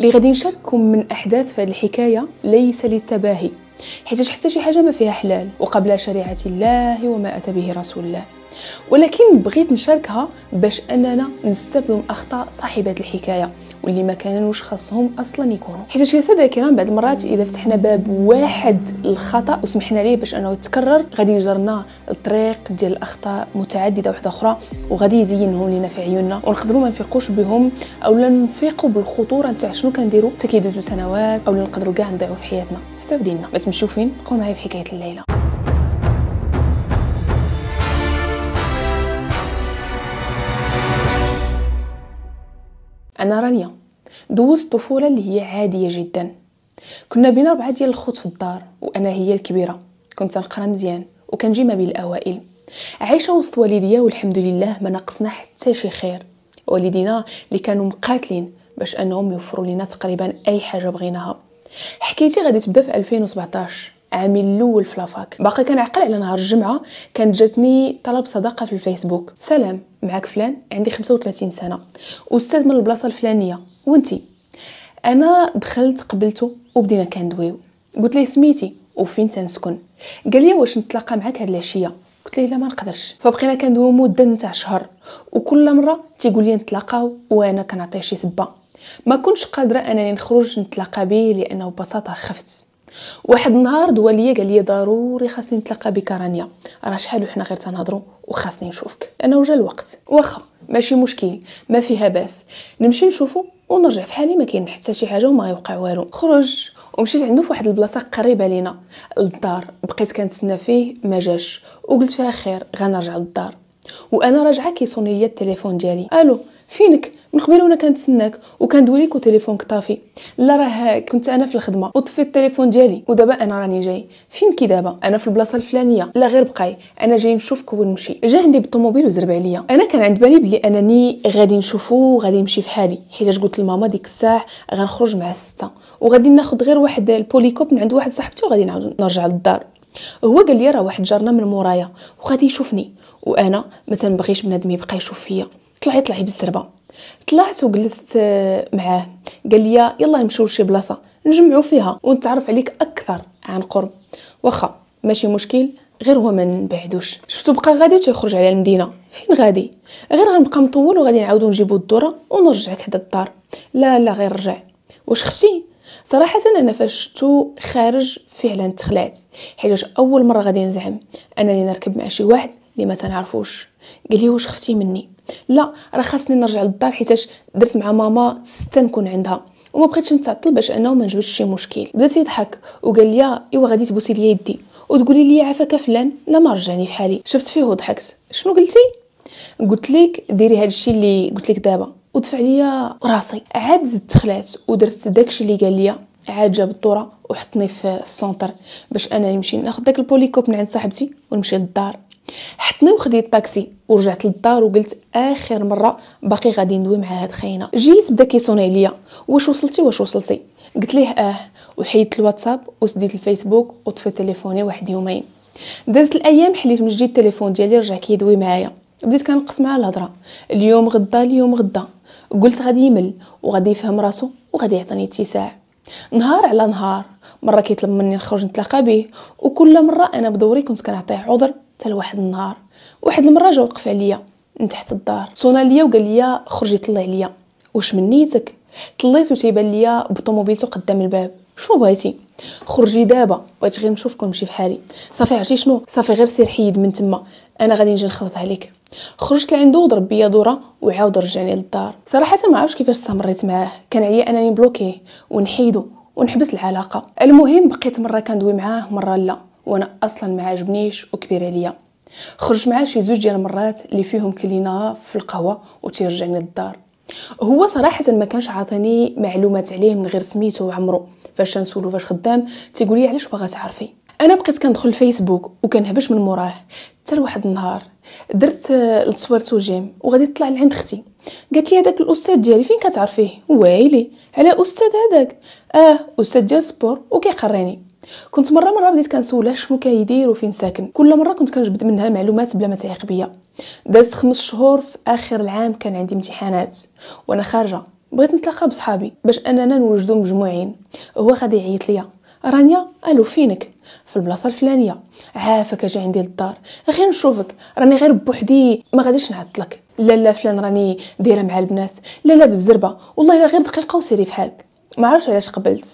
اللي غادي نشارككم من احداث في هذه الحكايه ليس للتباهي حيت حتى شي حاجه ما فيها حلال وقبل شريعه الله وما اتى به رسول الله ولكن بغيت نشاركها باش اننا نستافدوا من اخطاء صاحبه الحكايه واللي ما كانوش خاصهم اصلا يكونوا حيت يا ساده الكرام بعض المرات اذا فتحنا باب واحد للخطا وسمحنا ليه باش انه يتكرر غادي يجرنا الطريق ديال الاخطاء متعدده وحده اخرى وغادي يزينهم لينا في عيوننا ونقدروا ما نفيقوش بهم اولا نفيقوا بالخطوره نتاع شنو كنديروا حتى كيدوزو سنوات اولا نقدروا كاع نضيعوا في حياتنا حتى في ديننا بس مشوفين بقوا معايا في حكايه الليله انا رانيا دوزت طفولة اللي هي عادية جدا كنا بين ربعة ديال الخوت في الدار وانا هي الكبيرة كنت نقرا مزيان وكنجي ما بين الاوائل عايشة وسط والديا والحمد لله ما نقصنا حتى شي خير والدينا اللي كانوا مقاتلين باش انهم يوفروا لنا تقريبا اي حاجه بغيناها حكايتي غادي تبدا في 2017 عامي الاول في لافاك باقي كنعقل على نهار الجمعه كانت جاتني طلب صداقه في الفيسبوك سلام معك فلان عندي 35 سنه استاذ من البلاصه الفلانيه وانتي انا دخلت قبلته وبدينا كندويو قلت ليه سميتي وفين تنسكن قال لي واش نتلاقى معاك هاد العشيه قلت ليه لا ما نقدرش فبقينا كندويو مده نتاع شهر وكل مره تيقول لي نتلاقاو وانا كنعطيه شي سبه ما كنتش قادره انني نخرج نتلاقى به لانه ببساطه خفت واحد النهار ليا قال لي ضروري خاصني نتلاقى بك رانيا راه شحال وحنا غير تنهضروا وخاصني نشوفك انا وجا الوقت واخا ماشي مشكل ما فيها باس نمشي نشوفو ونرجع في حالي ما كاين حتى شي حاجه وما يوقع والو خرج ومشيت عنده في واحد البلاصه قريبه لينا للدار بقيت كنتسنى فيه ما جاش وقلت فيها خير غنرجع للدار وانا راجعه كيصوني ليا التليفون ديالي الو فينك من قبل وانا كنتسناك وكندوي ليك وتليفونك طافي لا راه كنت انا في الخدمه وطفيت التليفون ديالي ودابا انا راني جاي فين كي دابا انا في البلاصه الفلانيه لا غير بقاي انا جاي نشوفك ونمشي جا عندي بالطوموبيل وزرب عليا انا كان عند بالي بلي انني غادي نشوفو وغادي نمشي فحالي حيت قلت لماما ديك الساعه غنخرج مع السته وغادي ناخد غير واحد البوليكوب من عند واحد صاحبتي وغادي نعاود نرجع للدار هو قال لي راه واحد جارنا من مورايا وغادي يشوفني وانا ما تنبغيش بنادم يبقى يشوف فيا طلعي طلعي بالزربه طلعت وجلست آه، معاه قال لي يلا نمشيو لشي بلاصه نجمعو فيها ونتعرف عليك اكثر عن قرب واخا ماشي مشكل غير هو ما نبعدوش شفتو بقى غادي تيخرج على المدينه فين غادي غير غنبقى مطول وغادي نعاودو نجيبو الدوره ونرجعك حدا الدار لا لا غير رجع واش خفتي صراحة أنا فاش شفتو خارج فعلا تخلعت حيت أول مرة غادي نزعم أنني نركب مع شي واحد اللي ما تنعرفوش قال لي واش خفتي مني لا راه خاصني نرجع للدار حيتاش درت مع ماما ستة نكون عندها وما بقيتش نتعطل باش انه ما نجبدش شي مشكل بدات يضحك وقال لي ايوا غادي تبوسي لي يدي وتقولي لي عافاك فلان لا ما رجعني في حالي شفت فيه وضحكت شنو قلتي قلت لك ديري هذا الشيء اللي قلت لك دابا ودفع ليا راسي عاد زدت خلعت ودرت داكشي اللي قال لي عاد جاب الطوره وحطني في السونتر باش انا نمشي ناخذ داك البوليكوب من عند صاحبتي ونمشي للدار حتنا وخديت طاكسي ورجعت للدار وقلت اخر مره باقي غادي ندوي مع هاد خاينه جيت بدا كيصوني عليا واش وصلتي واش وصلتي قلت ليه اه وحيدت الواتساب وسديت الفيسبوك وطفيت تليفوني واحد يومين دازت الايام حليت من جديد التليفون ديالي رجع كيدوي معايا بديت كنقص معاه الهضره اليوم غدا اليوم غدا قلت غادي يمل وغادي يفهم راسو وغادي يعطيني اتساع نهار على نهار مره كيطلب مني نخرج نتلاقى به وكل مره انا بدوري كنت كنعطيه عذر حتى لواحد النهار واحد المره جا وقف عليا من تحت الدار صونا ليا وقال ليا خرجي طلي عليا واش من نيتك طليت وتيبان ليا بطوموبيلتو قدام الباب شنو بغيتي خرجي دابا بغيت غير نشوفك ونمشي فحالي صافي عرفتي شنو صافي غير سير حيد من تما انا غادي نجي نخلط عليك خرجت لعندو وضرب بيا دوره وعاود رجعني للدار صراحه ما عرفتش كيفاش استمريت معاه كان عليا انني نبلوكيه ونحيدو ونحبس العلاقه المهم بقيت مره كندوي معاه مره لا وانا اصلا ما عجبنيش وكبير عليا خرج معاه شي زوج ديال المرات اللي فيهم كلينا في القهوه وتيرجعني للدار هو صراحه ما كانش عاطيني معلومات عليه من غير سميتو وعمرو فاش نسولو فاش خدام تيقول علاش باغا تعرفي انا بقيت كندخل الفيسبوك وكنهبش من موراه حتى لواحد النهار درت التصويرتو جيم وغادي طلع لعند اختي قالت لي هذاك الاستاذ ديالي فين كتعرفيه وايلي على استاذ هذاك اه استاذ ديال سبور وكيقريني كنت مره مره بديت كنسولها شنو كيدير وفين ساكن كل مره كنت كنجبد منها معلومات بلا ما تعيق بيا دازت خمس شهور في اخر العام كان عندي امتحانات وانا خارجه بغيت نتلاقى بصحابي باش اننا نوجدو مجموعين هو غادي يعيط ليا رانيا الو فينك في البلاصه الفلانيه عافاك اجي عندي للدار غير نشوفك راني غير بوحدي ما غاديش نعطلك لا لا فلان راني دايره مع البنات لا لا بالزربه والله الا غير دقيقه وسيري في حالك ما عرفتش علاش قبلت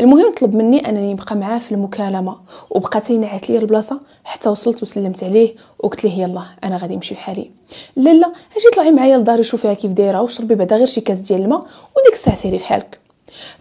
المهم طلب مني انني نبقى معاه في المكالمه وبقى تينعت لي البلاصه حتى وصلت وسلمت عليه وقلت ليه يلا انا غادي نمشي بحالي لا لا اجي طلعي معايا لداري شوفيها كيف دايره وشربي بعدا غير شي كاس ديال الماء وديك الساعه سيري في حالك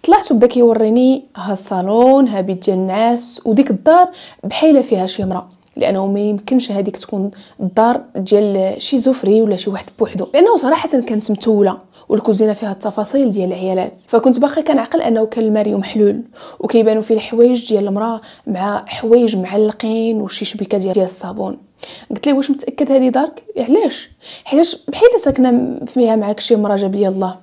طلعت وبدا كيوريني ها الصالون ها بيت ديال النعاس وديك الدار بحيله فيها شي امراه لانه ما يمكنش هذيك تكون الدار ديال شي زوفري ولا شي واحد بوحدو لانه صراحه كانت متوله والكوزينه فيها التفاصيل ديال العيالات فكنت باقي كنعقل انه كان الماريو محلول وكيبانو فيه الحوايج ديال المراه مع حوايج معلقين وشي شبيكه ديال, ديال الصابون قلت ليه واش متاكد هذه دارك إيه، علاش حيتاش بحال ساكنه فيها معاك شي مرا جاب لي الله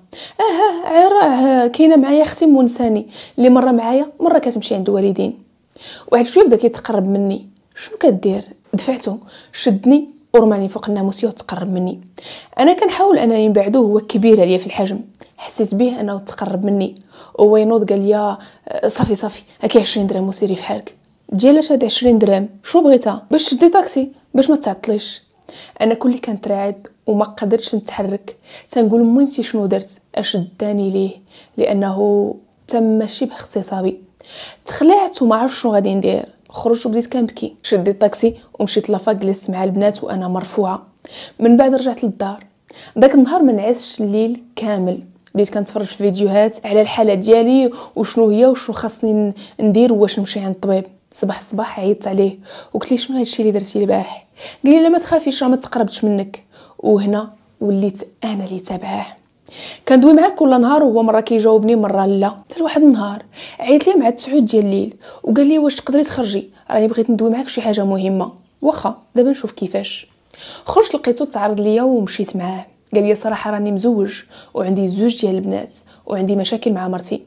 اه راه كاينه معايا اختي منساني اللي مره معايا مره كتمشي عند الوالدين واحد شويه بدا كيتقرب مني شنو كدير دفعتو شدني ورماني فوق الناموسية وتقرب مني انا كنحاول انني نبعدو هو كبير عليا في الحجم حسيت به انه تقرب مني وهو ينوض قال لي آه، صافي صافي هاكي 20 درهم وسيري في حالك ديالاش هاد 20 درهم شو بغيتها باش تشدي طاكسي باش ما تعطليش انا كلي كنت راعد وما قدرتش نتحرك تنقول مهمتي شنو درت اش داني ليه لانه تم شبه اغتصابي تخلعت وما عرفت شنو غادي ندير خرجت وبديت كنبكي شديت الطاكسي ومشيت لافاك جلست مع البنات وانا مرفوعه من بعد رجعت للدار داك النهار ما نعسش الليل كامل بديت كنتفرج في فيديوهات على الحاله ديالي وشنو هي وشنو خاصني ندير واش نمشي عند الطبيب صباح صباح عيطت عليه وقلت ليه شنو هادشي اللي درتي البارح قال لي لا ما تخافيش راه ما تقربتش منك وهنا وليت انا اللي تابعاه كندوي معاه كل نهار وهو مره كيجاوبني مره لا حتى لواحد النهار عيط ليه مع التسعود ديال الليل وقال لي واش تقدري تخرجي راني بغيت ندوي معاك شي حاجه مهمه واخا دابا نشوف كيفاش خرجت لقيتو تعرض ليا ومشيت معاه قال لي صراحه راني مزوج وعندي زوج ديال البنات وعندي مشاكل مع مرتي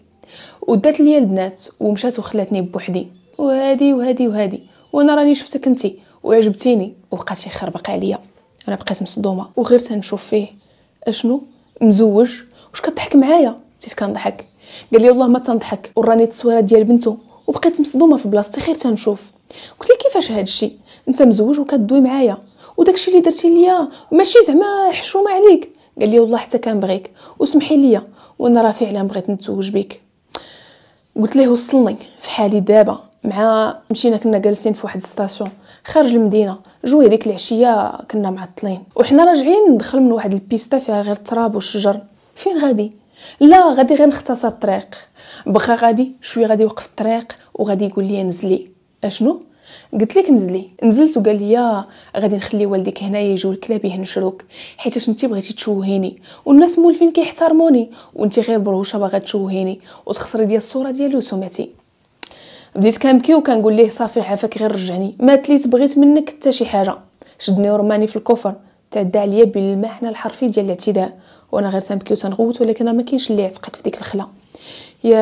ودات ليا البنات ومشات وخلاتني بوحدي وهادي وهادي وهادي وانا راني شفتك انتي وعجبتيني وبقات يخربق عليا انا بقيت مصدومه وغير تنشوف فيه اشنو مزوج واش كضحك معايا بديت كنضحك قال لي والله ما تنضحك وراني التصويره ديال بنته وبقيت مصدومه في بلاصتي خير تنشوف قلت لي كيفاش هاد الشيء انت مزوج وكدوي معايا وداكشي اللي درتي ليا ماشي زعما حشومه عليك قال لي والله حتى كنبغيك وسمحي ليا وانا راه فعلا بغيت نتزوج بك قلت ليه وصلني في حالي دابا مع مشينا كنا جالسين في واحد ستاسيون خارج المدينه جوي هذيك العشيه كنا معطلين وحنا راجعين ندخل من واحد البيستا فيها غير التراب والشجر فين غادي لا غادي غير نختصر الطريق بخا غادي شويه غادي يوقف الطريق وغادي يقول لي نزلي اشنو قلت لك نزلي نزلت وقال لي غادي نخلي والديك هنايا يجيو الكلاب يهنشروك حيت انت بغيتي تشوهيني والناس مولفين كيحترموني وانت غير بروشه باغا تشوهيني وتخسري ليا الصوره ديالي وسمعتي بديت كنبكي وكنقول ليه صافي عافاك غير رجعني ما تليت بغيت منك حتى شي حاجه شدني ورماني في الكفر تعدى عليا بالمعنى الحرفي ديال الاعتداء وانا غير تنبكي وتنغوت ولكن راه ما كاينش اللي يعتقك في ديك الخلا يا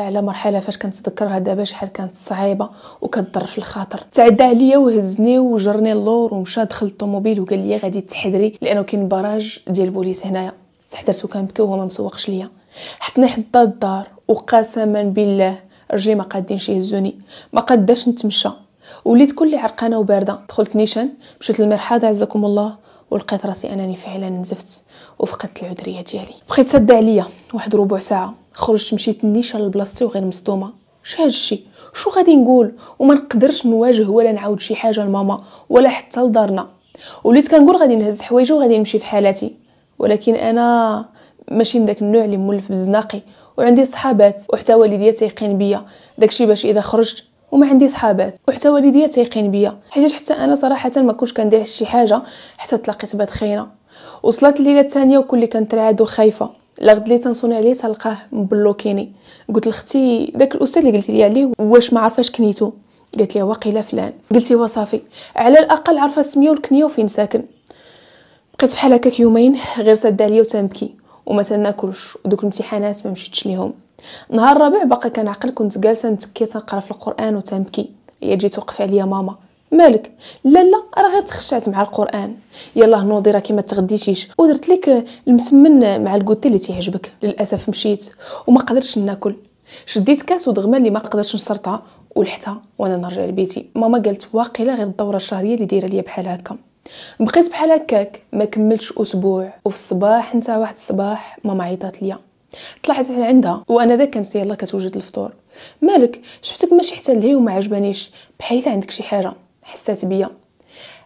على مرحله فاش كنتذكرها دابا شحال كانت صعيبه وكضر في الخاطر تعدى عليا وهزني وجرني اللور ومشى دخل الطوموبيل وقال لي غادي تحضري لانه كاين براج ديال البوليس هنايا تحضرت وكنبكي وهو ما مسوقش ليا حطني حدا الدار وقسما بالله رجلي ما قادينش يهزوني ما قداش نتمشى وليت كل عرقانه وبارده دخلت نيشان مشيت للمرحاض عزكم الله ولقيت راسي انني فعلا نزفت وفقدت العذريه ديالي بقيت سد عليا واحد ربع ساعه خرجت مشيت نيشان لبلاصتي وغير مصدومه شاهد الشي شو غادي نقول وما نقدرش نواجه ولا نعاود شي حاجه لماما ولا حتى لدارنا وليت كنقول غادي نهز حوايجي وغادي نمشي في حالاتي ولكن انا ماشي من داك النوع اللي مولف بالزناقي وعندي صحابات وحتى والديا تيقين بيا داكشي باش اذا خرجت وما عندي صحابات وحتى والديا تيقين بيا حيت حتى انا صراحه ما كنتش كندير شي حاجه حتى تلاقيت بهاد خينا وصلت الليله الثانيه وكل اللي كنترعد وخايفه الغد لي تنصوني عليه تلقاه مبلوكيني قلت لختي داك الاستاذ اللي قلتي لي عليه واش ما عرفاش كنيتو قالت لي واقيلا فلان قلتي لي صافي على الاقل عارفه السميه والكنيه وفين ساكن بقيت بحال هكاك يومين غير سد عليا وتنبكي وما تناكلش ودوك الامتحانات ما مشيتش ليهم نهار الرابع باقا كنعقل كنت جالسه متكيه تنقرا في القران وتنبكي هي جيت توقف عليا ماما مالك لا لا راه غير تخشعت مع القران يلا نوضي راكي ما تغديتيش ودرت لك المسمن مع الكوتي اللي تيعجبك للاسف مشيت وما قدرتش ناكل شديت كاس ودغمه اللي ما قدرتش نسرطها ولحتها وانا نرجع لبيتي ماما قالت واقيلا غير الدوره الشهريه اللي دايره ليا بحال هكا بقيت بحال هكاك ما كملتش اسبوع وفي الصباح نتاع واحد الصباح ماما عيطات ليا طلعت عندها وانا ذاك كانت يلا كتوجد الفطور مالك شفتك ماشي حتى لهي وما عجبانيش بحال عندك شي حاجه حسات بيا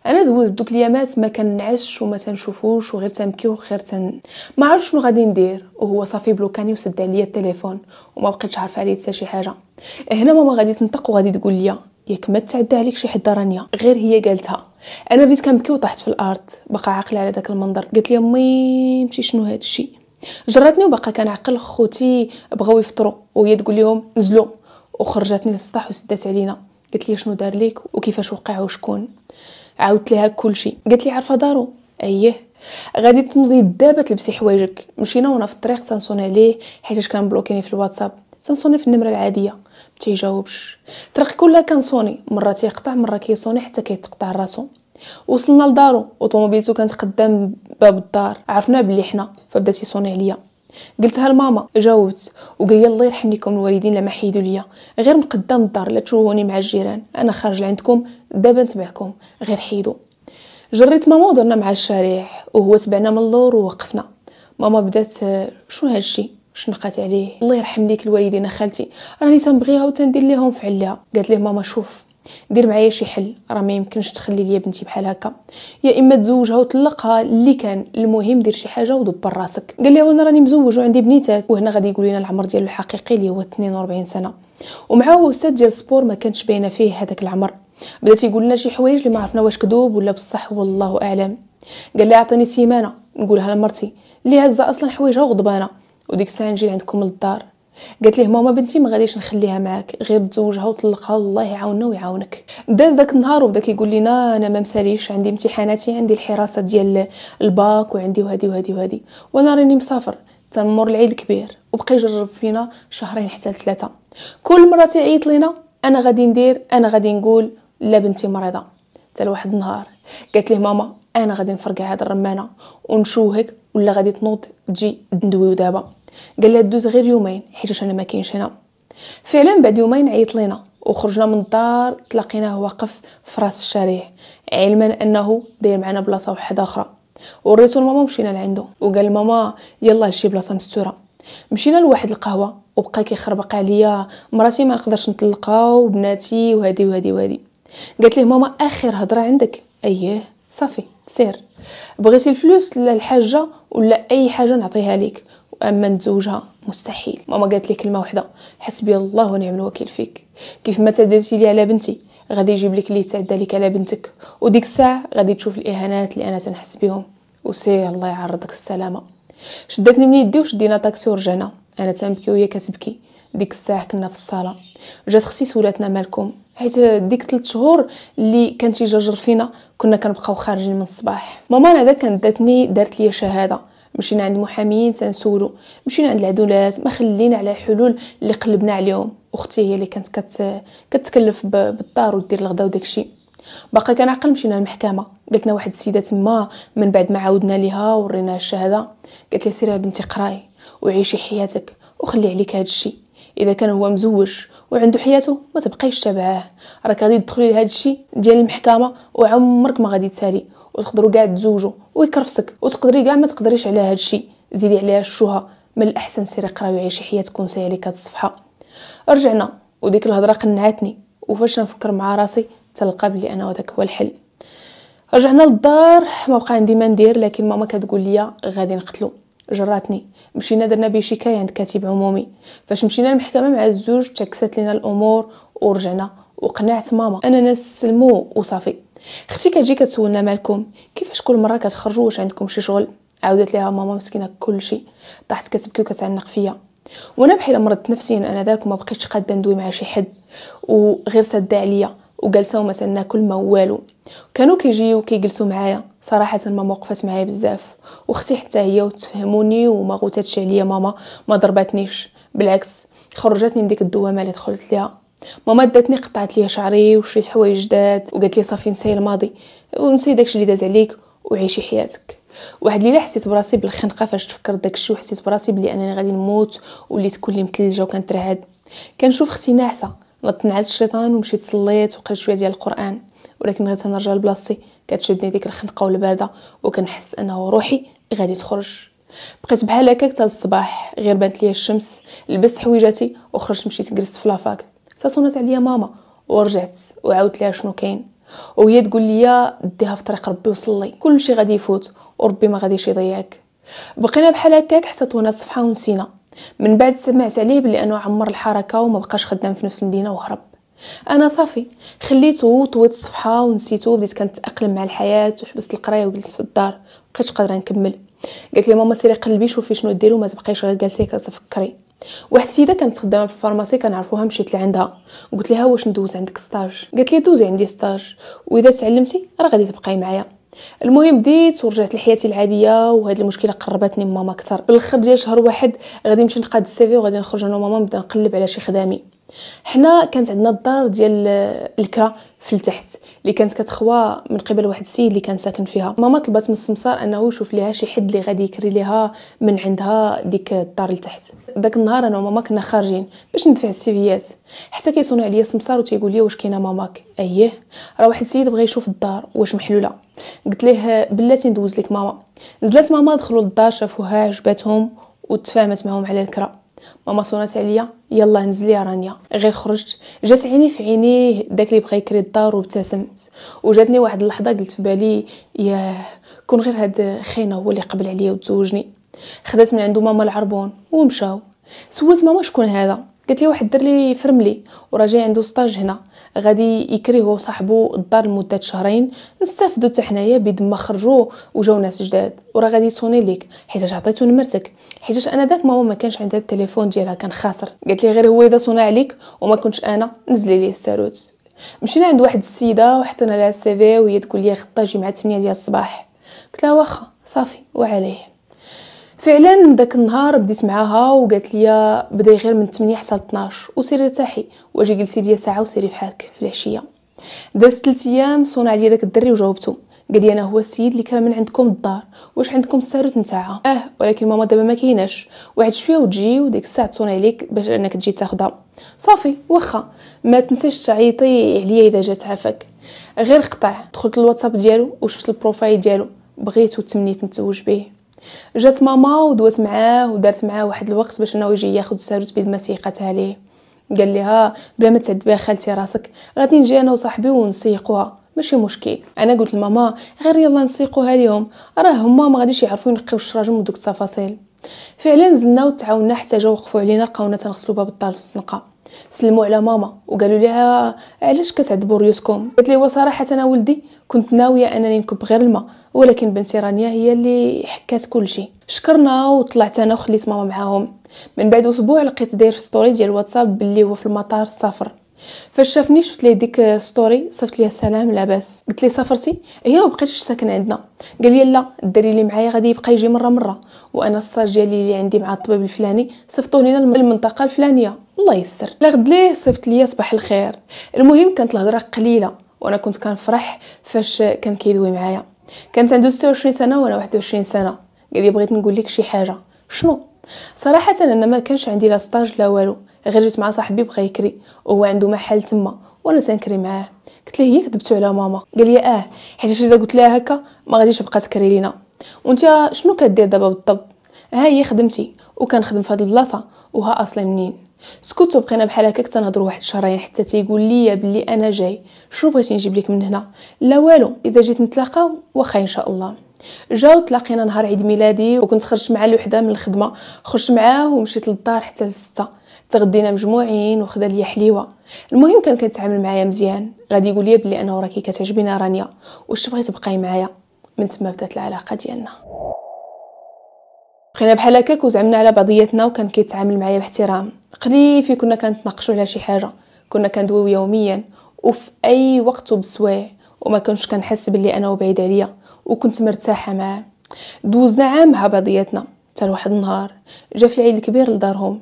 انا دوزت دوك اليامات ما كنعش وما تنشوفوش وغير تنبكي وغير تن ما عارف شنو غادي ندير وهو صافي بلوكاني وسد عليا التليفون وما بقيتش عارفه عليه حتى شي حاجه هنا ماما غادي تنطق وغادي تقول لي ياك ما تعدى عليك شي حد رانيه غير هي قالتها انا بديت كنبكي وطحت في الارض بقى عاقله على داك المنظر قالت لي امي مشي شنو هاد الشيء جراتني وبقى كنعقل خوتي بغاو يفطروا وهي تقول لهم نزلوا وخرجتني للسطح وسدات علينا قالت لي شنو دار ليك وكيفاش وقع وشكون عاودت لها كلشي قالت لي عارفه دارو اييه غادي تمضي دابا تلبسي حوايجك مشينا وانا في الطريق تنصوني عليه حيتاش كان بلوكيني في الواتساب تنصوني في النمره العاديه تيجاوبش الطريق كلها كان صوني مره تيقطع مره كيصوني حتى كيتقطع راسو وصلنا لدارو اوطوموبيلتو كانت قدام باب الدار عرفنا بلي حنا فبدا تيصوني عليا قلتها لماما جاوبت وقال الله يرحم ليكم الوالدين لما حيدوا ليا غير من قدام الدار لا تشوهوني مع الجيران انا خارج لعندكم دابا نتبعكم غير حيدوا جريت ماما ودرنا مع الشارع وهو تبعنا من اللور ووقفنا ماما بدات شنو هادشي شنقات عليه الله يرحم ليك الوالدين خالتي راني تنبغيها وتندير ليهم في عليها قالت ليه ماما شوف دير معايا شي حل راه ما يمكنش تخلي ليا بنتي بحال هكا يا اما تزوجها وطلقها اللي كان المهم دير شي حاجه ودبر راسك قال لها انا راني مزوج وعندي بنيتات وهنا غادي يقول لنا العمر ديالو الحقيقي اللي هو 42 سنه ومعاه استاذ ديال السبور ما كانش باينه فيه هذاك العمر بدا تيقول لنا شي حوايج اللي ما عرفنا واش كذوب ولا بصح والله اعلم قال لي عطيني سيمانه نقولها لمرتي اللي هزه اصلا حوايجها وغضبانه وديك الساعه نجي عندكم للدار قالت ليه ماما بنتي ما غاديش نخليها معاك غير تزوجها وطلقها الله يعاوننا ويعاونك داز داك النهار وبدا كيقول لنا انا ما مساليش عندي امتحاناتي عندي الحراسه ديال الباك وعندي وهادي وهادي وهادي وانا راني مسافر تنمر العيد الكبير وبقى يجرب فينا شهرين حتى ثلاثه كل مره تيعيط لينا انا غادي ندير انا غادي نقول لا بنتي مريضه حتى لواحد النهار قالت ليه ماما انا غادي نفرقع هاد الرمانه ونشوهك ولا غادي تنوض تجي ندويو دابا قال لها دوز غير يومين حيت انا ما كاينش هنا فعلا بعد يومين عيط لينا وخرجنا من الدار تلاقيناه واقف في راس الشارع علما انه داير معنا بلاصه وحده اخرى وريتو لماما مشينا لعنده وقال ماما يلا لشي بلاصه مستوره مشينا لواحد القهوه وبقى كيخربق عليا مراتي ما نقدرش نطلقها وبناتي وهادي وهادي وهادي قالت ليه ماما اخر هضره عندك اييه صافي سير بغيتي الفلوس لا الحاجه ولا اي حاجه نعطيها لك اما نتزوجها مستحيل ماما قالت لي كلمه واحده حسبي الله ونعم الوكيل فيك كيف ما تدلتي لي على بنتي غادي يجيب لك اللي يتعدى لك على بنتك وديك الساعه غادي تشوف الاهانات اللي انا تنحس بهم وسي الله يعرضك السلامه شدتني من يدي وشدينا طاكسي ورجعنا انا تنبكي وهي كتبكي ديك الساعه كنا في الصاله جات خصي سولاتنا مالكم حيت ديك 3 شهور اللي كانت تيجرجر فينا كنا كنبقاو خارجين من الصباح ماما انا داك كانت داتني دارت لي شهاده مشينا عند محامين تنسولو مشينا عند العدولات ما خلينا على الحلول اللي قلبنا عليهم اختي هي اللي كانت كت... كتكلف بالدار ودير الغدا وداكشي باقا كنعقل مشينا للمحكمه قلتنا واحد السيده تما من بعد ما عاودنا ليها وريناها الشهاده قالت لي سيري بنتي قراي وعيشي حياتك وخلي عليك هذا الشيء اذا كان هو مزوج وعنده حياته ما تبقايش تبعاه راك غادي تدخلي لهذا الشيء ديال المحكمه وعمرك ما غادي تسالي وتقدروا كاع تزوجوا ويكرفسك وتقدري كاع ما تقدريش على هذا الشيء زيدي عليها الشهى من الاحسن سيري قراي وعيشي حياتكم كاد الصفحه رجعنا وديك الهضره قنعتني وفاش نفكر مع راسي تلقى بلي انا وداك هو الحل رجعنا للدار ما بقى عندي ما ندير لكن ماما كتقول لي غادي نقتلو جراتني مشينا درنا به شكايه عند كاتب عمومي فاش مشينا المحكمه مع الزوج تكست لنا الامور ورجعنا وقنعت ماما اننا نسلمو وصافي اختي كتجي كتسولنا مالكم كيفاش كل مره كتخرجوا واش عندكم شي شغل عاودت ليها ماما مسكينه كلشي طاحت كتبكي وكتعنق فيا وانا بحال مرضت نفسيا انا ذاك وما بقيتش قاده ندوي مع شي حد وغير ساده عليا وجلسه وما كل ما والو كانوا كيجيو كيجلسوا معايا صراحه ما وقفات معايا بزاف واختي حتى هي وتفهموني وما غوتاتش عليا ماما ما ضرباتنيش بالعكس خرجتني من ديك الدوامه اللي دخلت ليها ماما داتني قطعت لي شعري وشريت حوايج جداد وقالت لي صافي نساي الماضي ونساي داكشي اللي داز عليك وعيشي حياتك واحد الليله حسيت براسي بالخنقه فاش تفكرت داكشي وحسيت براسي بلي انني غادي نموت وليت كلي متلجه وكنترعد كنشوف اختي ناعسه نطن على الشيطان ومشيت صليت وقريت شويه ديال القران ولكن غير تنرجع لبلاصتي كتشدني ديك الخنقه والباده وكنحس انه روحي غادي تخرج بقيت بحال هكاك حتى الصباح غير بانت ليا الشمس لبست حويجاتي وخرجت مشيت جلست في لافاك صونت عليا ماما ورجعت وعاودت لها شنو كاين وهي تقول لي ديها في طريق ربي وصلي كلشي غادي يفوت وربي ما غاديش يضيعك بقينا بحال هكاك حتى طونا صفحه ونسينا من بعد سمعت عليه بلي انه عمر الحركه وما بقاش خدام في نفس المدينه وهرب انا صافي خليته وطويت الصفحه ونسيته بديت كنتاقلم مع الحياه وحبست القرايه وجلست في الدار بقيت قادره نكمل قالت لي ماما سيري قلبي شوفي شنو ديري وما تبقايش غير جالسه كتفكري واحد السيده كانت خدامه في الفارماسي كنعرفوها مشيت لعندها قلت لها واش ندوز عندك ستاج قالت لي دوزي عندي ستاج واذا تعلمتي راه غادي تبقاي معايا المهم بديت ورجعت لحياتي العاديه وهاد المشكله قربتني ماما اكثر بالاخر ديال شهر واحد غادي نمشي نقاد السيفي وغادي نخرج انا وماما نبدا نقلب على شي خدامي حنا كانت عندنا الدار ديال الكرا في التحت اللي كانت كتخوى من قبل واحد السيد اللي كان ساكن فيها ماما طلبت من السمسار انه يشوف ليها شي حد اللي غادي يكري ليها من عندها ديك الدار لتحت داك النهار انا وماما كنا خارجين باش ندفع السيفيات حتى كيصونوا عليا السمسار وتيقول لي واش كاينه ماماك اييه راه واحد السيد بغى يشوف الدار واش محلوله قلت ليه بلاتي ندوز لك ماما نزلت ماما دخلوا للدار شافوها عجبتهم وتفاهمت معهم على الكره ماما صونات عليا يلا نزلي رانيا غير خرجت جات عيني في عينيه داك اللي بغا يكري الدار وابتسمت وجاتني واحد اللحظه قلت في بالي ياه كون غير هاد خينا هو اللي قبل عليا وتزوجني خدات من عندو ماما العربون ومشاو سولت ماما شكون هذا قالت لي واحد الدري فرملي وراه جاي عنده سطاج هنا غادي يكرهو صاحبو الدار لمده شهرين نستافدو حتى حنايا بيد ما خرجوا وجاو ناس جداد وراه غادي يصوني ليك حيت عطيتو نمرتك حيت انا داك ماما ما كانش عندها التليفون ديالها كان خاسر قالت لي غير هو اذا صونا عليك وما كنتش انا نزلي ليه الساروت مشينا عند واحد السيده وحطينا لها السيفي وهي تقول لي خطاجي مع 8 ديال الصباح قلت لها واخا صافي وعليه فعلا داك النهار بديت معاها وقالت لي بداي غير من 8 حتى 12 وسيري ارتاحي واجي جلسي ديال ساعه وسيري فحالك في العشيه دازت 3 ايام صون عليا داك الدري وجاوبته قال لي انا هو السيد اللي كان من عندكم الدار واش عندكم الساروت نتاعها اه ولكن ماما دابا ما كايناش واحد شويه وتجي وديك الساعه تصون عليك باش انك تجي تاخدها صافي واخا ما تنساش تعيطي عليا اذا جات عافاك غير قطع دخلت الواتساب ديالو وشفت البروفايل ديالو بغيت وتمنيت نتزوج به جات ماما ودوات معاه ودارت معاه واحد الوقت باش انه يجي ياخد الساروت بيد ما سيقاتها ليه قال ليها بلا ما تعذبي بها خالتي راسك غادي نجي انا وصاحبي ونسيقوها ماشي مشكل انا قلت لماما غير يلا نسيقوها ليهم راه هما ما غاديش يعرفوا ينقيو الشراجم ودوك التفاصيل فعلا نزلنا وتعاوننا حتى جا وقفوا علينا لقاونا تنغسلوا باب الدار في السنقه سلموا على ماما وقالوا لها علاش كتعذبوا ريوسكم قالت لي صراحه انا ولدي كنت ناويه انني نكب غير الماء ولكن بنتي رانيا هي اللي حكات كل شيء شكرنا وطلعت انا وخليت ماما معاهم من بعد اسبوع لقيت داير في ستوري ديال الواتساب باللي هو في المطار السفر فاش شافني شفت ليه ديك ستوري صيفط ليا السلام لاباس قلت ليه سافرتي هي إيه، ما بقيتش ساكنه عندنا قال لي لا الدري اللي معايا غادي يبقى يجي مره مره وانا الساج ديالي اللي عندي مع الطبيب الفلاني صيفطوه لينا المنطقه الفلانيه الله يسر لا غد ليه صيفط ليا صباح الخير المهم كانت الهضره قليله وانا كنت كنفرح فاش كان كيدوي معايا كانت عنده 26 سنه وانا 21 سنه قال لي بغيت نقول لك شي حاجه شنو صراحه انا ما كانش عندي لا ستاج لا والو غير جيت مع صاحبي بغا يكري وهو عنده محل تما وانا تنكري معاه قلت ليه هي كذبتو على ماما قال لي اه حيت اذا قلت لها هكا ما غاديش تبقى تكري لينا وانت شنو كدير دابا بالضبط ها هي خدمتي وكنخدم في هاد البلاصه وها اصلا منين سكتو بقينا بحال هكا كنهضروا واحد الشهرين حتى تيقول لي بلي انا جاي شنو بغيتي نجيب لك من هنا لا والو اذا جيت نتلاقاو واخا ان شاء الله جا وتلاقينا نهار عيد ميلادي وكنت خرجت مع الوحده من الخدمه خرجت معاه ومشيت للدار حتى للسته تغدينا مجموعين وخدا ليا حليوه المهم كان كيتعامل معايا مزيان غادي يقول لي بلي انا راكي كتعجبينا رانيا واش تبغي تبقاي معايا من تما بدات العلاقه ديالنا بقينا بحال هكاك وزعمنا على بعضياتنا وكان كيتعامل معايا باحترام في كنا كنتناقشوا على شي حاجه كنا كندويو يوميا وفي اي وقت وبسوايع وما كنش كنحس باللي انا بعيد عليا وكنت مرتاحه معاه دوزنا عام مع بعضياتنا حتى لواحد النهار جا في العيد الكبير لدارهم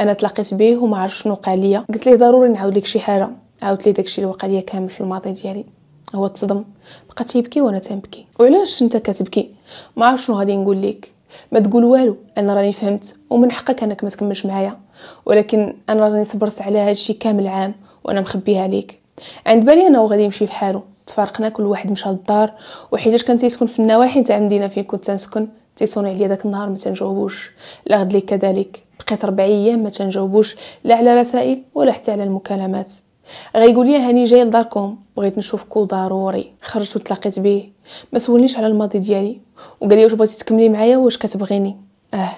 انا تلاقيت به وما عرفت شنو قال ليا قلت ليه ضروري نعاود لك شي حاجه عاودت لي داكشي اللي وقع ليا كامل في الماضي ديالي هو تصدم بقى تيبكي وانا تنبكي وعلاش انت كتبكي ما عرف شنو غادي نقول لك ما تقول والو انا راني فهمت ومن حقك انك ما تكملش معايا ولكن انا راني صبرت على هادشي كامل عام وانا مخبيها عليك عند بالي انا وغادي يمشي حاله تفارقنا كل واحد مشى للدار وحيتاش كان تيسكن في النواحي تاع المدينه فين كنت تنسكن تيصوني عليا داك النهار ما تنجاوبوش لا غد كذلك بقيت ربع ايام ما تنجاوبوش لا على رسائل ولا حتى على المكالمات غيقول لي هاني جاي لداركم بغيت نشوفكو ضروري خرجت وتلاقيت بيه ما سولنيش على الماضي ديالي وقال لي واش بغيتي تكملي معايا واش كتبغيني اه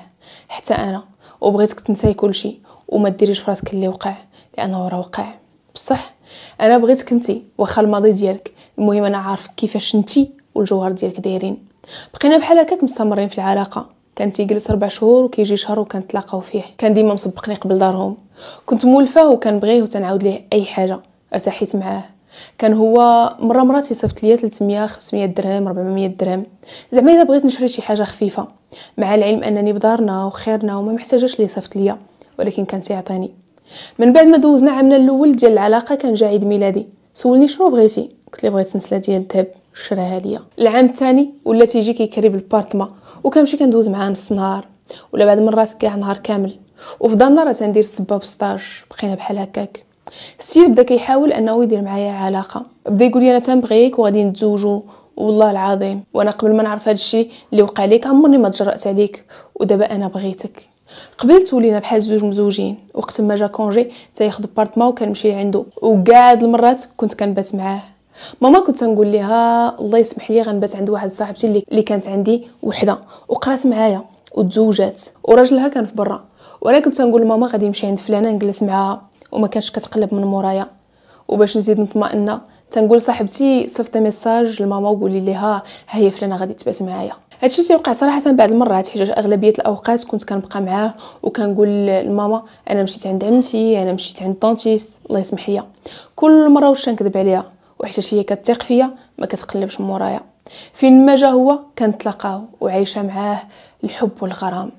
حتى انا وبغيتك تنساي كلشي وما ديريش فراسك اللي وقع لانه راه وقع بصح انا بغيتك انتي واخا الماضي ديالك المهم انا عارف كيفاش انتي والجوهر ديالك دايرين بقينا بحال هكاك مستمرين في العلاقه كان تيجلس ربع شهور وكيجي شهر وكنتلاقاو فيه كان ديما مسبقني قبل دارهم كنت مولفاه وكنبغيه وتنعاود ليه اي حاجه ارتحيت معاه كان هو مره مره تيصيفط ليا 300 500 درهم 400 درهم زعما الا بغيت نشري شي حاجه خفيفه مع العلم انني بدارنا وخيرنا وما محتاجاش لي يصيفط ليا ولكن كان تيعطيني من بعد ما دوزنا عامنا الاول ديال العلاقه كان جا عيد ميلادي سولني شنو بغيتي قلت ليه بغيت سلسله ديال الذهب شراها ليا العام الثاني ولا تيجي كيكري بالبارتما وكنمشي كندوز معاه نص نهار ولا بعد من راسك كاع نهار كامل وفي ضنا راه تندير سباب بسطاج بقينا بحال هكاك السيد بدا كيحاول انه يدير معايا علاقه بدا يقول لي انا تنبغيك وغادي نتزوجوا والله العظيم وانا قبل ما نعرف هذا الشيء اللي وقع ليك عمرني ما تجرأت عليك ودابا انا بغيتك قبلت ولينا بحال زوج مزوجين وقت ما جا كونجي ياخذ بارتما وكنمشي لعندو وكاع المرات كنت كنبات معاه ماما كنت نقول لها الله يسمح لي غنبات عند واحد صاحبتي اللي كانت عندي وحده وقرات معايا وتزوجات وراجلها كان في برا وانا كنت نقول لماما غادي نمشي عند فلانه نجلس معاها وما كانش كتقلب من مورايا وباش نزيد نطمئن تنقول صاحبتي صيفطي ميساج لماما وقولي ليها ها هي فلانه غادي تبات معايا هادشي تيوقع صراحه بعد المرات حيت اغلبيه الاوقات كنت كنبقى معاه وكنقول لماما انا مشيت عند عمتي انا مشيت عند طونتيس الله يسمح ليا كل مره واش كنكذب عليها وحتى هي كتثق فيا ما كتقلبش مورايا فين ما جا هو كنتلاقاو وعايشه معاه الحب والغرام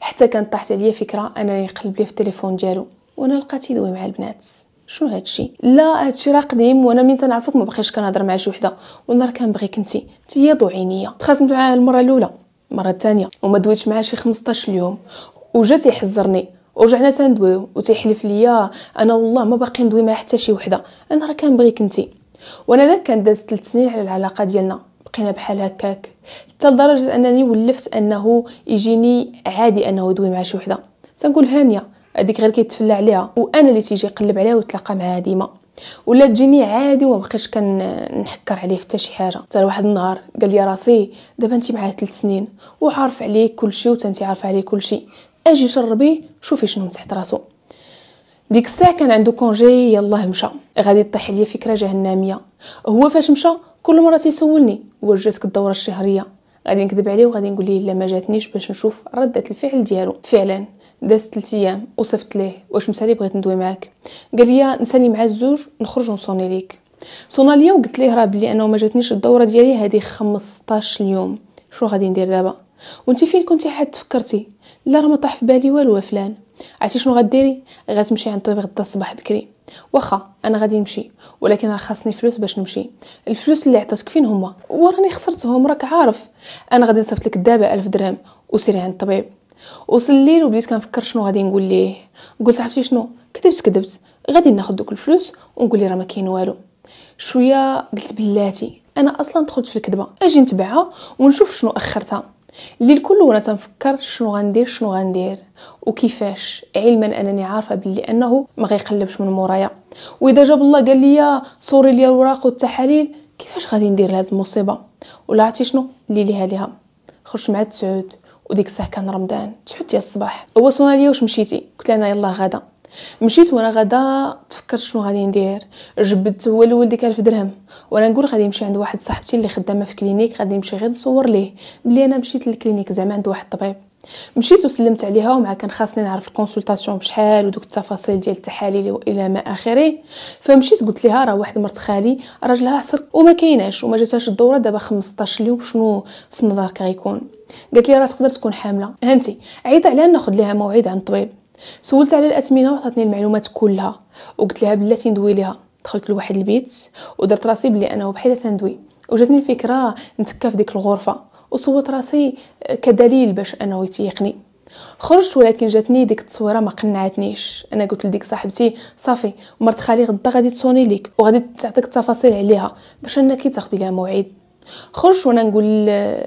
حتى كانت طاحت عليا فكره انني نقلب ليه في التليفون ديالو وانا لقيت يدوي مع البنات شنو هادشي لا هادشي راه قديم وانا من تنعرفك ما بقيتش كنهضر مع شي وحده وانا راه كنبغيك انت انت هي ضو عينيا تخاصمت معاه المره الاولى المره الثانيه وما دويتش معاه شي 15 يوم وجا يحزرني ورجعنا تندويو وتيحلف ليا انا والله ما باقي ندوي مع حتى شي وحده انا راه كنبغيك انت وانا ذاك كان داز ثلاث سنين على العلاقه ديالنا بقينا بحال هكاك حتى لدرجه انني ولفت انه يجيني عادي انه يدوي مع شي وحده تنقول هانيه هذيك غير كيتفلى عليها وانا اللي تيجي يقلب عليها ويتلاقى معها ديما ولا تجيني عادي وما بقيتش كنحكر عليه حتى شي حاجه حتى واحد النهار قال لي راسي دابا انت معاه ثلاث سنين وعارف عليه كلشي وانت عارفه عليه كلشي اجي شربيه شوفي شنو تحت راسو ديك الساعه كان عنده كونجي يلاه مشى غادي طيح ليا فكره جهنميه هو فاش مشى كل مره تيسولني جاتك الدوره الشهريه غادي نكذب عليه وغادي نقول ليه لا ما جاتنيش باش نشوف رده الفعل ديالو فعلا دازت 3 ايام وصفت ليه واش مسالي بغيت ندوي معاك قال لي نسالي مع الزوج نخرج ونصوني ليك صونا ليا وقلت ليه راه بلي انه ما جاتنيش الدوره ديالي هذه 15 يوم شنو غادي ندير دابا وانت فين كنتي حد تفكرتي لا راه ما طاح في بالي والو فلان عرفتي شنو غديري غتمشي عند الطبيب غدا الصباح بكري واخا انا غادي نمشي ولكن راه خاصني فلوس باش نمشي الفلوس اللي عطاتك فين هما وراني خسرتهم راك عارف انا غادي نصيفط لك دابا ألف درهم وسيري عند الطبيب وصل الليل وبديت كنفكر شنو غادي نقول ليه قلت عرفتي شنو كذبت كذبت غادي ناخذ دوك الفلوس ونقول ليه راه ما كاين والو شويه قلت بلاتي انا اصلا دخلت في الكذبه اجي نتبعها ونشوف شنو اخرتها الليل الكل وانا تنفكر شنو غندير شنو غندير وكيفاش علما انني عارفه بلي انه ما غيقلبش من مورايا واذا جاب الله قال لي صوري لي الوراق والتحاليل كيفاش غادي ندير لهاد المصيبه ولا عرفتي شنو اللي ليها ليها خرجت مع تسعود وديك الساعه كان رمضان تسعود ديال الصباح هو صونا ليا واش مشيتي قلت لها انا يلاه غدا مشيت وانا غدا تفكرت شنو غادي ندير جبدت هو الاول ديك 1000 درهم وانا نقول غادي نمشي عند واحد صاحبتي اللي خدامه في كلينيك غادي نمشي غير نصور ليه بلي انا مشيت للكلينيك زعما عند واحد الطبيب مشيت وسلمت عليها ومع كان خاصني نعرف الكونسلطاسيون بشحال ودوك التفاصيل ديال التحاليل والى ما اخره فمشيت قلت لها راه واحد مرت خالي راجلها عصر وما كايناش وما جاتهاش الدوره دابا 15 يوم شنو في نظرك غيكون قالت لي راه تقدر تكون حامله هانتي عيط عليها ناخذ لها موعد عند الطبيب سولت على الاثمنه وعطاتني المعلومات كلها وقلت لها بلاتي ندوي ليها دخلت لواحد البيت ودرت راسي بلي انا وبحال تندوي وجاتني الفكره نتكا في ديك الغرفه وصوت راسي كدليل باش انه يتيقني خرجت ولكن جاتني ديك التصويره ما قنعتنيش انا قلت لديك صاحبتي صافي مرت خالي غدا غادي تصوني ليك وغادي تعطيك التفاصيل عليها باش انك تاخدي لها موعد خرجت وانا نقول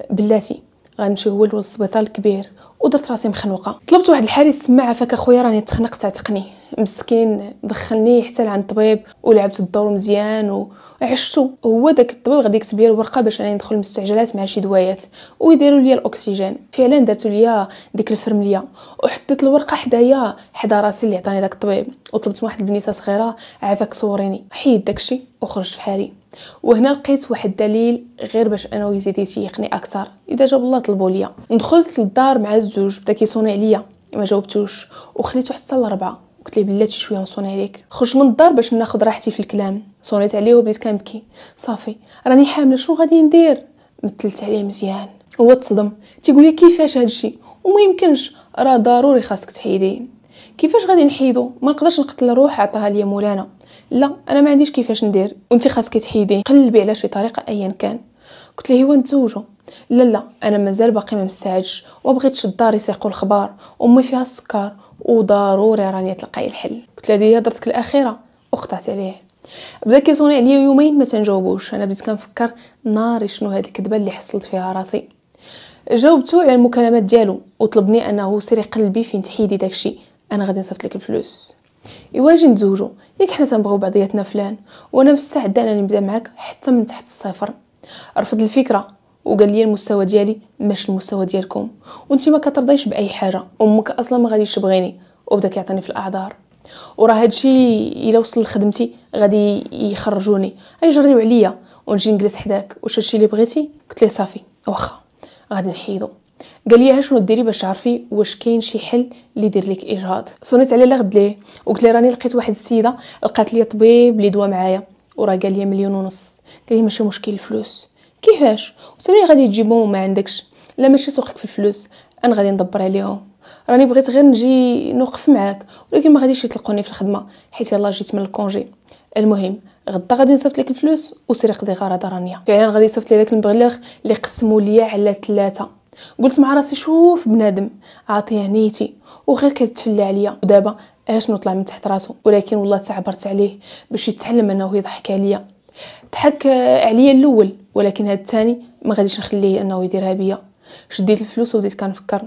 بلاتي غنمشي هو للسبيطار الكبير ودرت راسي مخنوقه طلبت واحد الحارس سمع فك اخويا راني تخنقت عتقني مسكين دخلني حتى لعند الطبيب ولعبت الدور مزيان وعشتو هو داك الطبيب غادي يكتب لي الورقه باش انا ندخل المستعجلات مع شي دوايات ويديروا لي الاكسجين فعلا داتو لي ديك الفرمليه وحطيت الورقه حدايا حدا راسي اللي عطاني داك الطبيب وطلبت من واحد البنيته صغيره عافاك صوريني حيد داكشي وخرجت فحالي وهنا لقيت واحد الدليل غير باش انا ويزيد يتيقني اكثر اذا جاب الله طلبوا ليا دخلت للدار مع الزوج بدا كيصوني عليا ما جاوبتوش وخليته حتى الاربعه قلت ليه بلاتي شويه نصوني عليك خرج من الدار باش ناخذ راحتي في الكلام صونيت عليه وبديت كنبكي صافي راني حامله شنو غادي ندير مثلت عليه مزيان هو تصدم تيقول لي كيفاش هادشي وما يمكنش راه ضروري خاصك تحيديه كيفاش غادي نحيدو ما نقدرش نقتل روحي عطاها ليا مولانا لا انا ما عنديش كيفاش ندير وانت خاصك تحيديه قلبي على شي طريقه ايا كان قلت ليه هو نتزوجوا لا لا انا مازال باقي ما مستعدش وبغيتش الدار يسيقوا الخبار امي فيها السكر وضروري راني تلقاي الحل قلت له هذه هضرتك الاخيره وقطعت عليه بدا كيصوني عليا يومين ما تنجاوبوش انا بديت كنفكر ناري شنو هاد الكذبه اللي حصلت فيها راسي جاوبته على المكالمات ديالو وطلبني انه سيري قلبي فين تحيدي داكشي انا غادي نصيفط لك الفلوس ايوا جي نتزوجو ياك حنا تنبغيو بعضياتنا فلان وانا مستعده انني نبدا معاك حتى من تحت الصفر رفض الفكره وقال لي المستوى ديالي ماشي المستوى ديالكم وانت ما كترضيش باي حاجه امك اصلا ما غاديش تبغيني وبدا كيعطيني في الاعذار وراه هادشي الا وصل لخدمتي غادي يخرجوني غيجريو عليا ونجي نجلس حداك واش هادشي اللي بغيتي قلت ليه صافي واخا غادي نحيدو قال لي شنو ديري باش تعرفي واش كاين شي حل اللي يدير لك اجهاض صونيت عليه لغد ليه وقلت لي راني لقيت واحد السيده لقات لي طبيب اللي دوا معايا وراه قال لي مليون ونص قال لي ماشي مشكل الفلوس كيفاش وثاني غادي تجيبهم وما عندكش لا ماشي سوقك في الفلوس انا غادي ندبر عليهم راني بغيت غير نجي نوقف معاك ولكن ما غاديش يطلقوني في الخدمه حيت يلاه جيت من الكونجي المهم غدا غادي نصيفط لك الفلوس وسيري قضي غرض رانيا فعلا غادي نصيفط لي داك المبلغ اللي قسموا ليا على ثلاثه قلت مع راسي شوف بنادم عاطيه نيتي وغير كتفلى عليا ودابا اش نطلع من تحت راسو ولكن والله تعبرت عليه باش يتعلم انه يضحك عليا ضحك عليا الاول ولكن هاد الثاني ما غاديش نخليه انه يديرها بيا شديت الفلوس وبديت كنفكر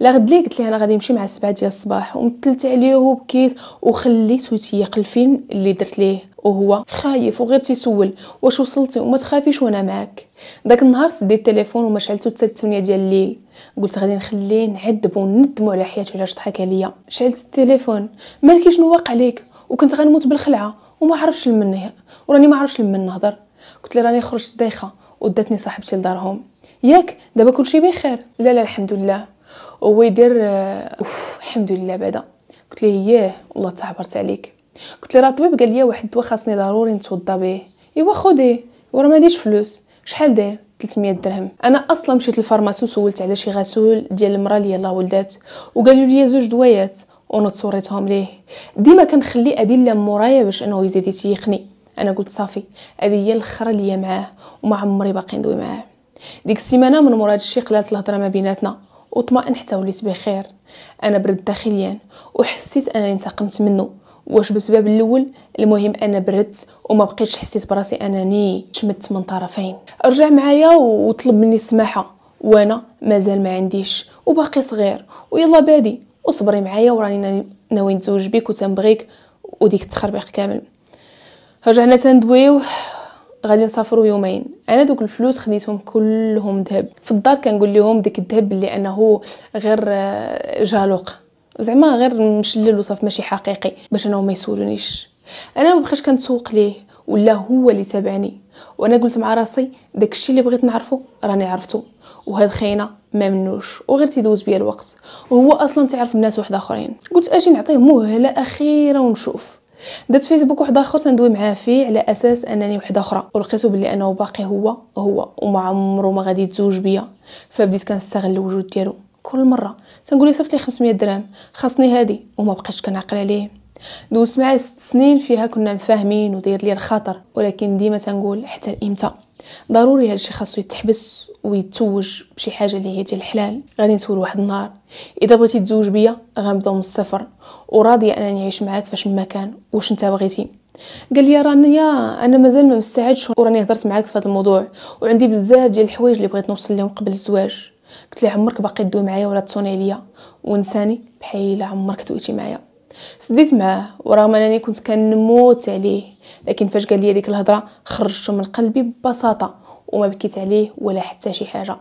لا غد ليه قلت ليه انا غادي نمشي مع السبعة ديال الصباح ومثلت عليه وبكيت وخليت يتيق الفيلم اللي درت ليه وهو خايف وغير تيسول واش وصلتي وما تخافيش وانا معاك داك النهار سديت التليفون وما شعلتو حتى 8 ديال الليل قلت غادي نخليه نعذب وندمو على حياتي علاش ضحك عليا شعلت التليفون مالكي شنو واقع ليك وكنت غنموت بالخلعه وما عرفش لمن وراني ما عرفش لمن نهضر قلت لي راني خرجت دايخه وداتني صاحبتي لدارهم ياك دابا كلشي بخير لا لا الحمد لله هو يدير آه، اوف الحمد لله بعدا قلت ليه ياه والله تعبرت عليك قلت لي راه الطبيب قال لي واحد الدواء خاصني ضروري نتوضى به ايوا خدي وراه ما عنديش فلوس شحال داير 300 درهم انا اصلا مشيت للفارماسي وسولت على شي غسول ديال المراه اللي يلاه ولدات وقالوا لي زوج دوايات ونط صوريتهم ليه ديما كنخلي ادله مورايا باش انه يزيد يتيقني انا قلت صافي هذه هي الاخره اللي معاه وما عمري باقي ندوي معاه ديك السيمانه من مراد الشيء قلات الهضره ما بيناتنا وطمأن حتى وليت بخير انا برد داخليا وحسيت انني انتقمت منه واش بسبب الاول المهم انا بردت وما بقيتش حسيت براسي انني شمت من طرفين رجع معايا وطلب مني السماحه وانا مازال ما عنديش وباقي صغير ويلا بادي وصبري معايا وراني ناوي نتزوج بك وتنبغيك وديك التخربيق كامل رجعنا تندويو غادي نسافروا يومين انا دوك الفلوس خديتهم كلهم ذهب في الدار كنقول لهم ديك الذهب اللي انه غير آه، جالوق زعما غير مشلل وصاف ماشي حقيقي باش انا ما يسولونيش انا ما بقيتش كنتسوق ليه ولا هو اللي تابعني وانا قلت مع راسي داكشي اللي بغيت نعرفه راني عرفته وهاد خينا ما منوش وغير تيدوز بيا الوقت وهو اصلا تعرف الناس واحد اخرين قلت اجي نعطيه مهله اخيره ونشوف درت فيسبوك واحد اخر تندوي معاه فيه على اساس انني وحده اخرى ولقيته بلي انه باقي هو هو وما عمره ما غادي يتزوج بيا فبديت كنستغل الوجود ديالو كل مره تنقول صيفط لي 500 درهم خاصني هادي وما بقيتش كنعقل عليه دوزت معاه ست سنين فيها كنا مفاهمين وداير لي الخاطر ولكن ديما تنقول حتى امتى ضروري هادشي خاصو يتحبس ويتوج بشي حاجه اللي هي ديال الحلال غادي نسول واحد النهار اذا بغيتي تزوج بيا غنبداو من الصفر وراضيه انني نعيش معاك فاش ما كان واش انت بغيتي قال لي راني انا مازال ما مستعدش وراني هضرت معاك في هذا الموضوع وعندي بزاف ديال الحوايج اللي بغيت نوصل لهم قبل الزواج قلت لي عمرك باقي دوي معايا ولا تصوني عليا ونساني بحال عمرك دويتي معايا سديت معاه ورغم انني كنت كنموت عليه لكن فاش قال لي ديك الهضره خرجته من قلبي ببساطه وما بكيت عليه ولا حتى شي حاجه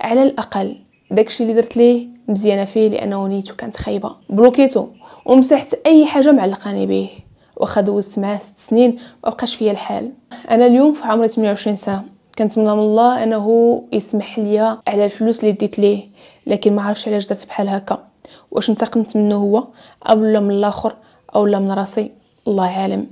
على الاقل داكشي اللي درت ليه مزيانه فيه لانه نيتو كانت خايبه بلوكيتو ومسحت اي حاجه معلقاني به واخا دوزت معاه ست سنين مابقاش فيا الحال انا اليوم في عمري 28 سنه كنتمنى من الله انه يسمح ليا على الفلوس اللي ديت ليه لكن ما عرفش علاش درت بحال هكا واش انتقمت منه هو اولا من الاخر اولا من راسي الله عالم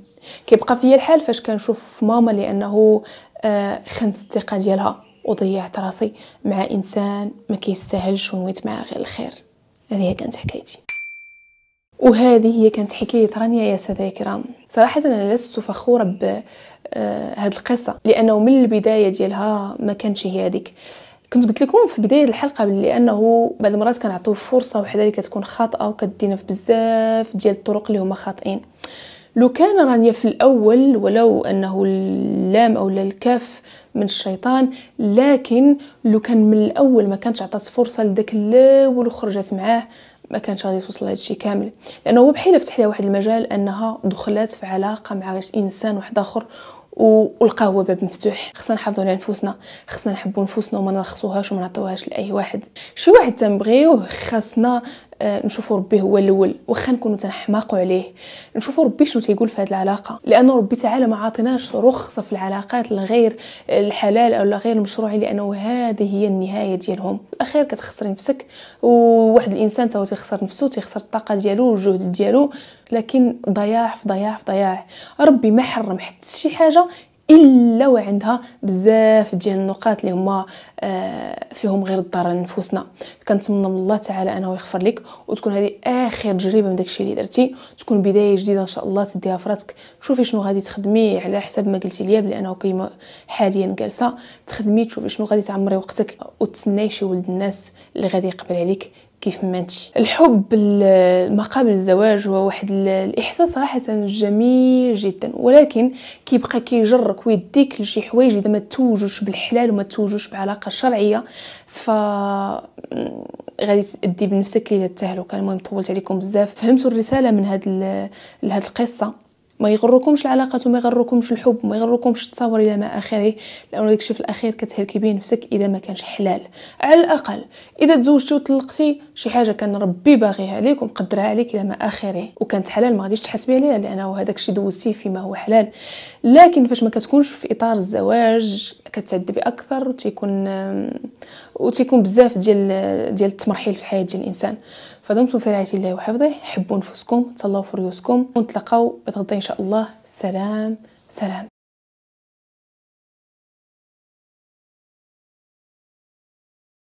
كيبقى فيا الحال فاش كنشوف ماما لانه آه، خنت الثقه ديالها وضيعت راسي مع انسان ما كيستاهلش ونويت معاه غير الخير هذه هي كانت حكايتي وهذه هي كانت حكايه رانيا يا ساده الكرام صراحه انا لست فخوره آه، هاد القصه لانه من البدايه ديالها ما كانش هي هذيك كنت قلت لكم في بدايه الحلقه بلي انه بعض المرات كنعطيو فرصه وحده اللي كتكون خاطئه وكدينا في بزاف ديال الطرق اللي هما خاطئين لو كان رانيا في الاول ولو انه اللام او الكاف من الشيطان لكن لو كان من الاول ما كانش عطات فرصه لذاك الاول وخرجت معاه ما كانش غادي توصل لهذا الشيء كامل لانه هو بحال فتح لها واحد المجال انها دخلت في علاقه مع انسان واحد اخر والقهوه باب مفتوح خصنا نحافظوا على نفوسنا خصنا نحبوا نفوسنا وما نرخصوهاش وما نعطيوهاش لاي واحد شي واحد تنبغيوه خاصنا آه، نشوفوا ربي هو الاول واخا نكونوا تنحماقوا عليه نشوفوا ربي شنو تيقول في هذه العلاقه لانه ربي تعالى ما عاطيناش رخصه في العلاقات الغير الحلال او غير المشروع لانه هذه هي النهايه ديالهم الاخير كتخسر نفسك وواحد الانسان تا هو تيخسر نفسه تيخسر الطاقه ديالو والجهد ديالو لكن ضياع في ضياع في ضياع ربي ما حرم حتى شي حاجه الا وعندها بزاف ديال النقاط اللي هما آه، فيهم غير الضرر لنفوسنا كنتمنى من الله تعالى انه يغفر لك وتكون هذه اخر تجربه من داكشي اللي درتي تكون بدايه جديده ان شاء الله تديها فراسك شوفي شنو غادي تخدمي على حسب ما قلتي ليا لانه كيما حاليا جالسه تخدمي تشوفي شنو غادي تعمري وقتك وتسناي شي ولد الناس اللي غادي يقبل عليك كيف ما الحب ما قبل الزواج هو واحد الاحساس صراحه جميل جدا ولكن كيبقى كيجرك ويديك لشي حوايج اذا ما توجوش بالحلال وما توجوش بعلاقه شرعيه ف غادي تادي بنفسك التهلكه المهم طولت عليكم بزاف فهمتوا الرساله من هاد ال... هاد القصه ما يغركمش العلاقات وما يغركمش الحب وما يغركمش التصاور الى ما اخره لانه داكشي في الاخير كتهلكي به نفسك اذا ما كانش حلال على الاقل اذا تزوجتي وطلقتي شي حاجه كان ربي باغيها ليك ومقدرها عليك الى ما اخره وكانت حلال ما غاديش تحاسبي عليها لانه هذاك الشيء دوزتيه فيما هو حلال لكن فاش ما كتكونش في اطار الزواج كتعذبي اكثر وتيكون وتيكون بزاف ديال ديال التمرحيل في حياه ديال الانسان فدمتم في رعاية الله وحفظه حبوا نفسكم تصلوا في ريوسكم ونتلقاو بتغدا إن شاء الله سلام سلام